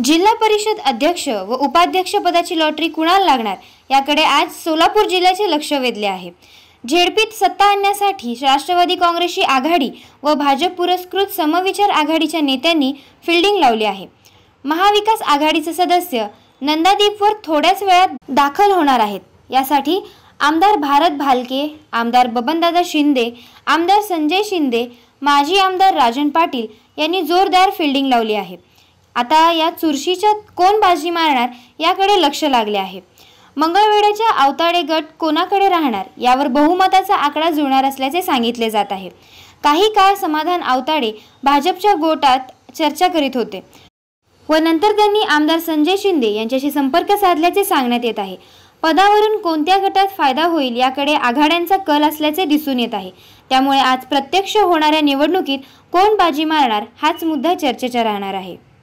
जिल्हा परिषद अध्यक्ष व उपाध्यक्ष पदाची लॉटरी कुणाला लागणार याकडे आज सोलापूर जिल्ह्याचे लक्ष वेधले आहे झेडपीत सत्ता आणण्यासाठी राष्ट्रवादी काँग्रेसची आघाडी व भाजप पुरस्कृत समविचार आघाडीच्या नेत्यांनी फिल्डिंग लावली आहे महाविकास आघाडीचे सदस्य नंदादीपवर थोड्याच वेळात दाखल होणार आहेत यासाठी आमदार भारत भालके आमदार बबनदादा शिंदे आमदार संजय शिंदे माजी आमदार राजन पाटील यांनी जोरदार फिल्डिंग लावली आहे आता या चुरशीच्या कोण बाजी मारणार याकडे लक्ष लागले आहे मंगळवेड्याच्या अवताडे गट कोणाकडे राहणार यावर बहुमताचा आकडा जुळणार असल्याचे सांगितले जात आहे काही काळ समाधान अवताडे भाजपच्या गोटात चर्चा करीत होते व नंतर त्यांनी आमदार संजय शिंदे यांच्याशी संपर्क साधल्याचे सांगण्यात येत आहे पदावरून कोणत्या गटात फायदा होईल याकडे आघाड्यांचा कल असल्याचे दिसून येत आहे त्यामुळे आज प्रत्यक्ष होणाऱ्या निवडणुकीत कोण बाजी मारणार हाच मुद्दा चर्चेचा राहणार आहे